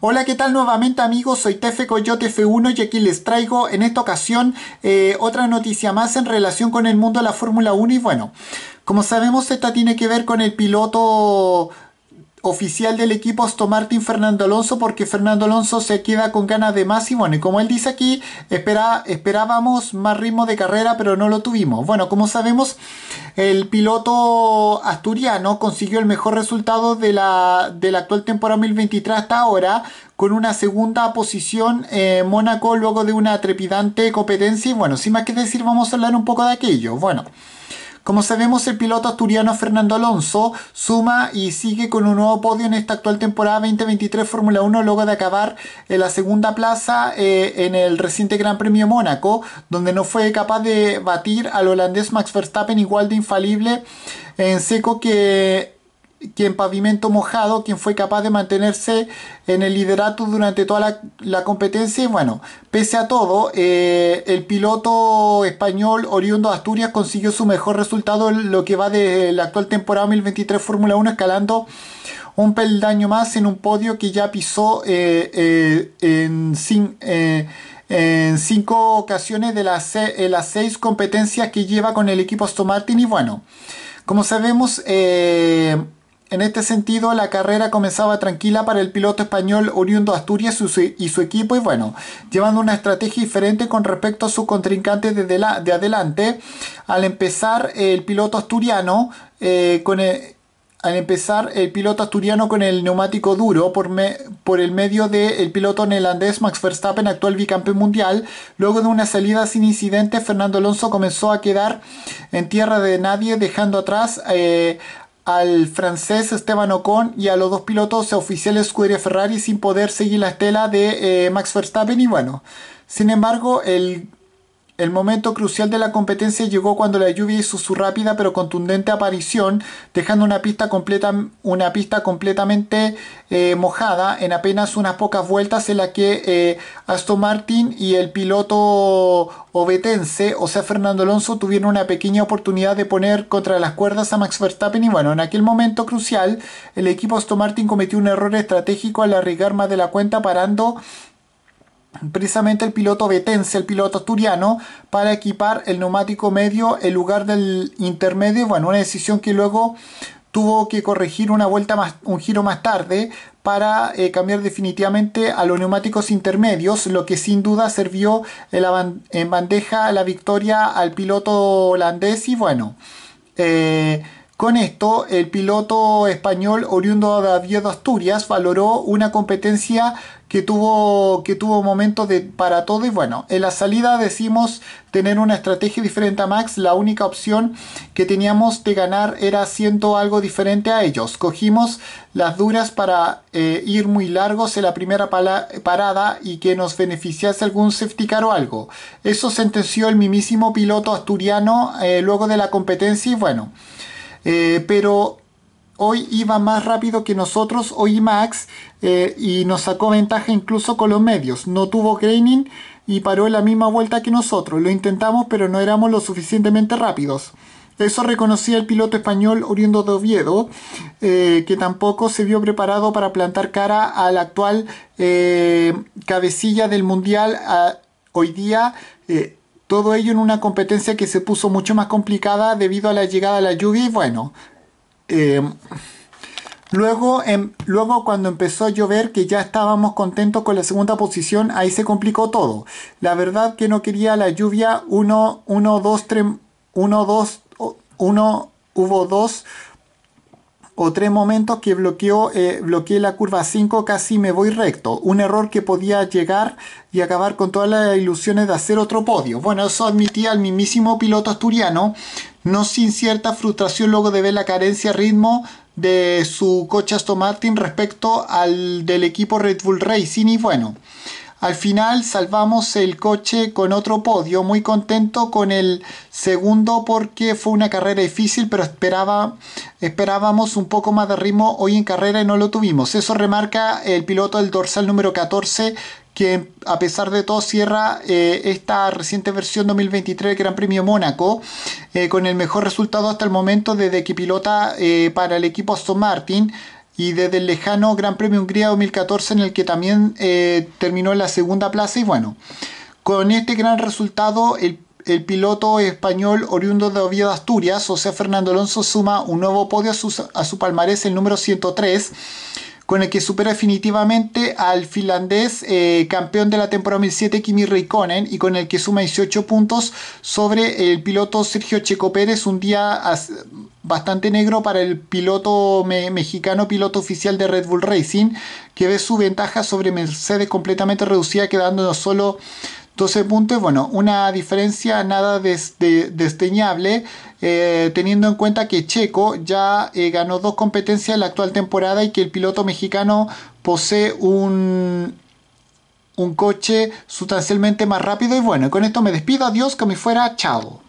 Hola, ¿qué tal nuevamente amigos? Soy Tefe Coyote F1 y aquí les traigo en esta ocasión eh, otra noticia más en relación con el mundo de la Fórmula 1 y bueno, como sabemos esta tiene que ver con el piloto oficial del equipo Aston Martin Fernando Alonso porque Fernando Alonso se queda con ganas de más y bueno, y como él dice aquí, espera, esperábamos más ritmo de carrera pero no lo tuvimos. Bueno, como sabemos, el piloto asturiano consiguió el mejor resultado de la, la actual temporada 2023 hasta ahora con una segunda posición en Mónaco luego de una trepidante competencia y bueno, sin más que decir vamos a hablar un poco de aquello. Bueno. Como sabemos, el piloto asturiano Fernando Alonso suma y sigue con un nuevo podio en esta actual temporada 2023 Fórmula 1 luego de acabar en eh, la segunda plaza eh, en el reciente Gran Premio Mónaco, donde no fue capaz de batir al holandés Max Verstappen igual de infalible en seco que quien pavimento mojado, quien fue capaz de mantenerse en el liderato durante toda la, competencia. Y bueno, pese a todo, eh, el piloto español oriundo de Asturias consiguió su mejor resultado en lo que va de la actual temporada 2023 Fórmula 1, escalando un peldaño más en un podio que ya pisó eh, eh, en, cinco ocasiones de las, seis competencias que lleva con el equipo Aston Martin. Y bueno, como sabemos, en este sentido, la carrera comenzaba tranquila para el piloto español oriundo Asturias y su equipo, y bueno, llevando una estrategia diferente con respecto a su contrincante de, de adelante. Al empezar, el piloto asturiano eh, con el, al empezar el piloto asturiano con el neumático duro por, por el medio del piloto neerlandés Max Verstappen, actual bicampeón mundial. Luego de una salida sin incidente, Fernando Alonso comenzó a quedar en tierra de nadie, dejando atrás eh, al francés Esteban Ocon y a los dos pilotos oficiales Scuderia Ferrari sin poder seguir la estela de eh, Max Verstappen y bueno, sin embargo el el momento crucial de la competencia llegó cuando la lluvia hizo su rápida pero contundente aparición, dejando una pista, completamente eh, mojada en apenas unas pocas vueltas en la que eh, Aston Martin y el piloto obetense, o sea Fernando Alonso, tuvieron una pequeña oportunidad de poner contra las cuerdas a Max Verstappen y bueno, en aquel momento crucial el equipo Aston Martin cometió un error estratégico al arriesgar más de la cuenta parando precisamente el piloto vetense, el piloto asturiano, para equipar el neumático medio en lugar del intermedio. Bueno, una decisión que luego tuvo que corregir una vuelta más, un giro más tarde para eh, cambiar definitivamente a los neumáticos intermedios, lo que sin duda sirvió en, bandeja la victoria al piloto holandés y bueno. Eh, con esto, el piloto español oriundo de Asturias, valoró una competencia que tuvo, que tuvo momentos para todo y bueno, en la salida decimos tener una estrategia diferente a Max, la única opción que teníamos de ganar era haciendo algo diferente a ellos. Cogimos las duras para eh, ir muy largos en la primera parada y que nos beneficiase algún safety car o algo. Eso sentenció el mismísimo piloto asturiano eh, luego de la competencia y bueno. Eh, pero hoy iba más rápido que nosotros hoy Max, eh, y nos sacó ventaja incluso con los medios. No tuvo graining y paró en la misma vuelta que nosotros. Lo intentamos pero no éramos lo suficientemente rápidos. Eso reconocía el piloto español oriundo de Oviedo, eh, que tampoco se vio preparado para plantar cara a la actual cabecilla del Mundial hoy día. Todo ello en una competencia que se puso mucho más complicada debido a la llegada de la lluvia y bueno. Eh, luego, em, luego cuando empezó a llover, que ya estábamos contentos con la segunda posición, ahí se complicó todo. La verdad que no quería la lluvia 1, 1, 2, 3, 1, 2, 1, hubo dos o tres momentos que bloqueó, eh, bloqueé la curva 5, casi me voy recto. Un error que podía llegar y acabar con todas las ilusiones de hacer otro podio. Bueno, eso admitía al mismísimo piloto asturiano, no sin cierta frustración luego de ver la carencia ritmo de su coche Aston Martin respecto al del equipo Red Bull Racing y bueno. Al final salvamos el coche con otro podio, muy contento con el segundo porque fue una carrera difícil, pero esperaba, esperábamos un poco más de ritmo hoy en carrera y no lo tuvimos. Eso remarca el piloto del dorsal número 14 que a pesar de todo cierra eh, esta reciente versión 2023 del Gran Premio Mónaco eh, con el mejor resultado hasta el momento desde que pilota eh, para el equipo Aston Martin y desde el lejano Gran Premio Hungría 2014 en el que también eh, terminó en la segunda plaza y bueno, con este gran resultado el, piloto español oriundo de Oviedo Asturias, José Fernando Alonso, suma un nuevo podio a su, palmarés, el número 103, con el que supera definitivamente al finlandés eh, campeón de la temporada 2007 Kimi Raikkonen y con el que suma 18 puntos sobre el piloto Sergio Checo Pérez un día bastante negro para el piloto mexicano, piloto oficial de Red Bull Racing, que ve su ventaja sobre Mercedes completamente reducida, quedándonos solo 12 puntos. Bueno, una diferencia nada desdeñable, eh, teniendo en cuenta que Checo ya eh, ganó dos competencias en la actual temporada y que el piloto mexicano posee un, un coche sustancialmente más rápido. Y bueno, con esto me despido. Adiós, que me fuera. Chao.